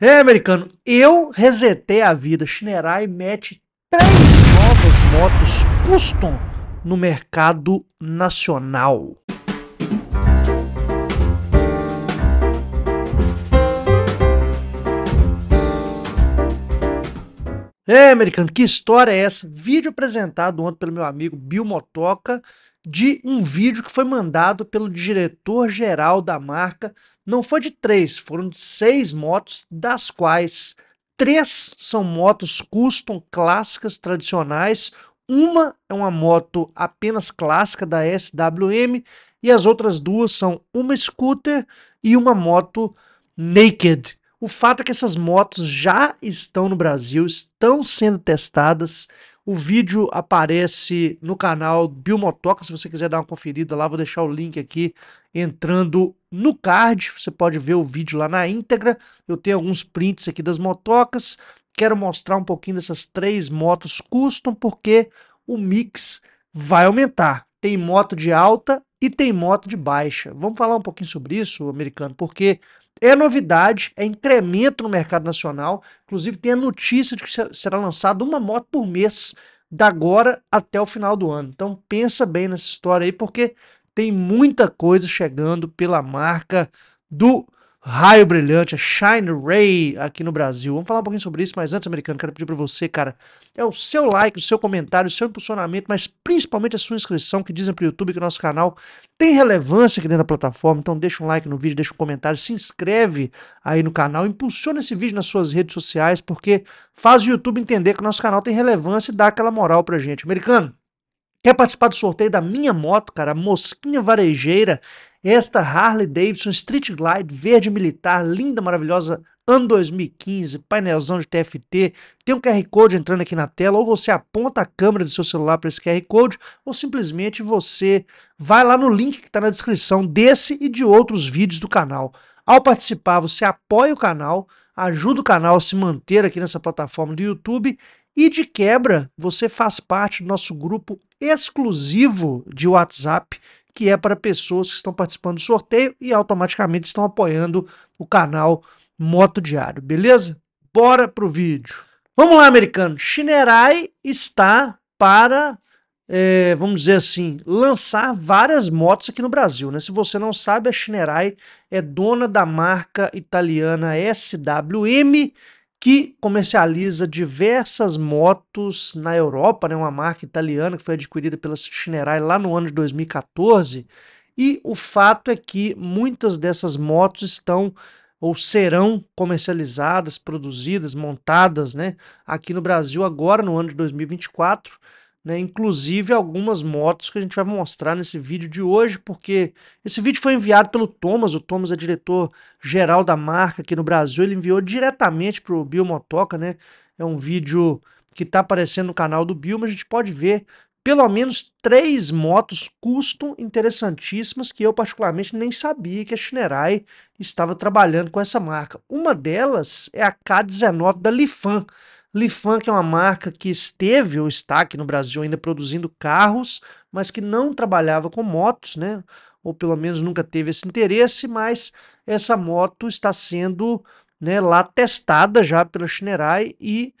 É, americano, eu resetei a vida. Shinerai mete três novas motos custom no mercado nacional. É, americano, que história é essa? Vídeo apresentado ontem pelo meu amigo Bill Motoca de um vídeo que foi mandado pelo diretor-geral da marca. Não foi de três, foram de seis motos, das quais três são motos custom clássicas tradicionais. Uma é uma moto apenas clássica da SWM e as outras duas são uma scooter e uma moto naked. O fato é que essas motos já estão no Brasil, estão sendo testadas. O vídeo aparece no canal Biomotoca, se você quiser dar uma conferida lá, vou deixar o link aqui entrando no card, você pode ver o vídeo lá na íntegra. Eu tenho alguns prints aqui das motocas, quero mostrar um pouquinho dessas três motos custom, porque o mix vai aumentar. Tem moto de alta e tem moto de baixa. Vamos falar um pouquinho sobre isso, americano, porque é novidade, é incremento no mercado nacional. Inclusive, tem a notícia de que será lançada uma moto por mês, da agora até o final do ano. Então, pensa bem nessa história aí, porque tem muita coisa chegando pela marca do Raio Brilhante, a é Shine Ray aqui no Brasil. Vamos falar um pouquinho sobre isso, mas antes, americano, quero pedir para você, cara, é o seu like, o seu comentário, o seu impulsionamento, mas principalmente a sua inscrição, que dizem para o YouTube que o nosso canal tem relevância aqui dentro da plataforma. Então deixa um like no vídeo, deixa um comentário, se inscreve aí no canal, impulsiona esse vídeo nas suas redes sociais, porque faz o YouTube entender que o nosso canal tem relevância e dá aquela moral a gente. Americano, Quer participar do sorteio da minha moto, cara? A mosquinha varejeira esta Harley Davidson Street Glide verde militar, linda, maravilhosa, ano 2015, painelzão de TFT, tem um QR Code entrando aqui na tela, ou você aponta a câmera do seu celular para esse QR Code, ou simplesmente você vai lá no link que está na descrição desse e de outros vídeos do canal. Ao participar, você apoia o canal, ajuda o canal a se manter aqui nessa plataforma do YouTube e de quebra, você faz parte do nosso grupo exclusivo de WhatsApp que é para pessoas que estão participando do sorteio e automaticamente estão apoiando o canal Moto Diário, beleza? Bora pro vídeo. Vamos lá, americano. Shinerai está para, é, vamos dizer assim, lançar várias motos aqui no Brasil. Né? Se você não sabe, a Shinerai é dona da marca italiana SWM, que comercializa diversas motos na Europa, né, uma marca italiana que foi adquirida pela Shinerai lá no ano de 2014. E o fato é que muitas dessas motos estão ou serão comercializadas, produzidas, montadas né, aqui no Brasil agora no ano de 2024. Né? Inclusive algumas motos que a gente vai mostrar nesse vídeo de hoje, porque esse vídeo foi enviado pelo Thomas, o Thomas é diretor-geral da marca aqui no Brasil, ele enviou diretamente para o Motoca né? É um vídeo que está aparecendo no canal do Bio, mas a gente pode ver pelo menos três motos custom interessantíssimas que eu particularmente nem sabia que a Shinerai estava trabalhando com essa marca. Uma delas é a K19 da Lifan, Lifan, é uma marca que esteve ou está aqui no Brasil ainda produzindo carros, mas que não trabalhava com motos, né? Ou pelo menos nunca teve esse interesse, mas essa moto está sendo né, lá testada já pela Shinerai e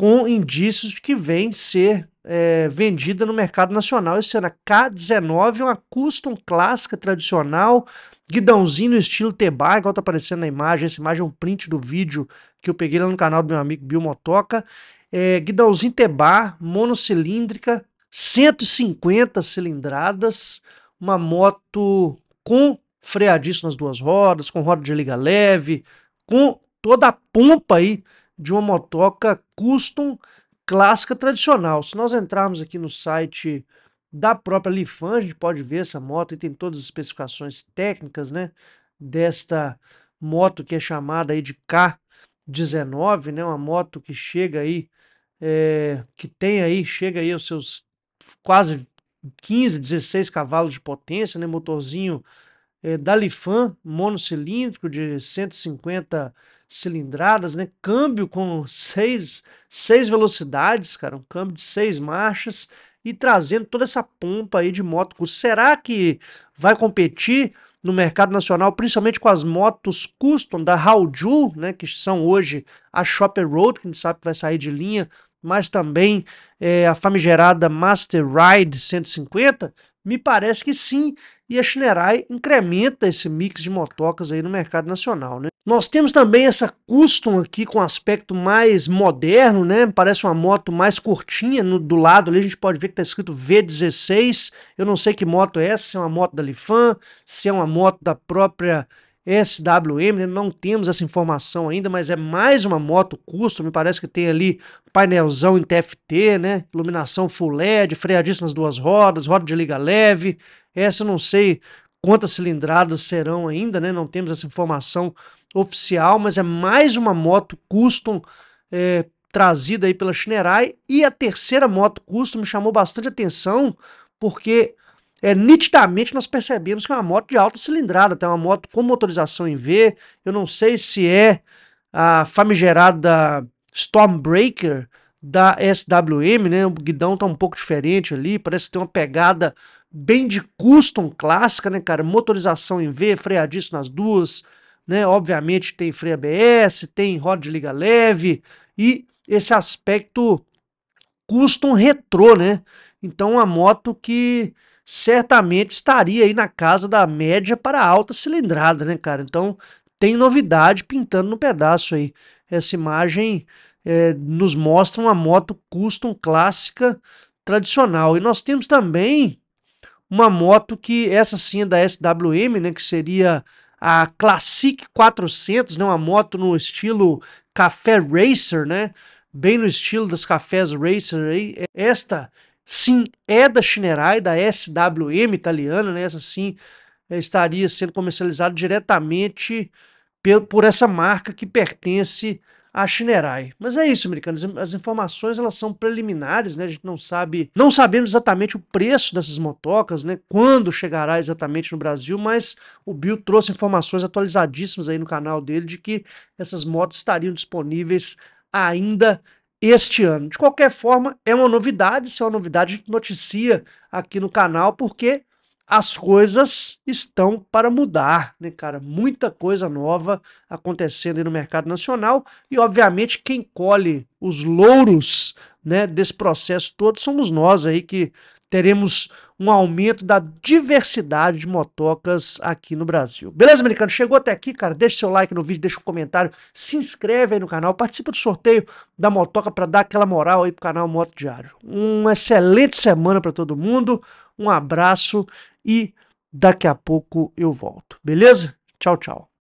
com indícios de que vem ser é, vendida no mercado nacional. Esse ano a K19 é uma custom clássica tradicional, guidãozinho no estilo Tebar igual está aparecendo na imagem. Essa imagem é um print do vídeo que eu peguei lá no canal do meu amigo Bill Motoca. É, guidãozinho Tebar monocilíndrica, 150 cilindradas, uma moto com freadiço nas duas rodas, com roda de liga leve, com toda a pompa aí de uma motoca custom clássica tradicional. Se nós entrarmos aqui no site da própria Lifan, a gente pode ver essa moto e tem todas as especificações técnicas, né, desta moto que é chamada aí de K19, né, uma moto que chega aí é, que tem aí, chega aí aos seus quase 15, 16 cavalos de potência, né, motorzinho é, da Lifan, monocilíndrico de 150 cilindradas, né? Câmbio com seis, seis velocidades, cara, um câmbio de seis marchas e trazendo toda essa pompa aí de moto. Será que vai competir no mercado nacional, principalmente com as motos custom da Haoju, né, que são hoje a Shopper Road, que a gente sabe que vai sair de linha, mas também é, a famigerada Master Ride 150? Me parece que sim e a Schneerai incrementa esse mix de motocas aí no mercado nacional, né? Nós temos também essa Custom aqui com aspecto mais moderno, né? Parece uma moto mais curtinha, no, do lado ali a gente pode ver que tá escrito V16, eu não sei que moto é essa, se é uma moto da Lifan, se é uma moto da própria SWM, né? não temos essa informação ainda, mas é mais uma moto custom, me parece que tem ali painelzão em TFT, né? Iluminação full LED, freadista nas duas rodas, roda de liga leve, essa eu não sei quantas cilindradas serão ainda, né? Não temos essa informação oficial, mas é mais uma moto custom é, trazida aí pela Shinerai. E a terceira moto custom me chamou bastante atenção, porque é, nitidamente nós percebemos que é uma moto de alta cilindrada, tem tá? uma moto com motorização em V. Eu não sei se é a famigerada Stormbreaker da SWM, né? O guidão tá um pouco diferente ali, parece ter uma pegada bem de custom clássica, né, cara? Motorização em V, freio nas duas, né? Obviamente tem freio ABS, tem roda de liga leve e esse aspecto custom retrô, né? Então uma moto que certamente estaria aí na casa da média para alta cilindrada, né, cara? Então tem novidade pintando no pedaço aí. Essa imagem é, nos mostra uma moto custom clássica tradicional. E nós temos também uma moto que essa sim é da SWM, né, que seria a Classic 400, né, uma moto no estilo café racer, né, bem no estilo das cafés racer aí. Esta sim é da Shinerai, da SWM italiana, né, essa sim eh, estaria sendo comercializada diretamente por essa marca que pertence a Shinerai. Mas é isso, americanos. As informações elas são preliminares, né? A gente não sabe, não sabemos exatamente o preço dessas motocas, né? Quando chegará exatamente no Brasil, mas o Bill trouxe informações atualizadíssimas aí no canal dele de que essas motos estariam disponíveis ainda este ano. De qualquer forma, é uma novidade, se é uma novidade, a gente noticia aqui no canal, porque as coisas estão para mudar, né, cara? Muita coisa nova acontecendo aí no mercado nacional e, obviamente, quem colhe os louros né, desse processo todo somos nós aí que teremos um aumento da diversidade de motocas aqui no Brasil. Beleza, americano? Chegou até aqui, cara? Deixa seu like no vídeo, deixa um comentário, se inscreve aí no canal, participa do sorteio da motoca para dar aquela moral aí pro canal Moto Diário. Uma excelente semana para todo mundo, um abraço e daqui a pouco eu volto. Beleza? Tchau, tchau.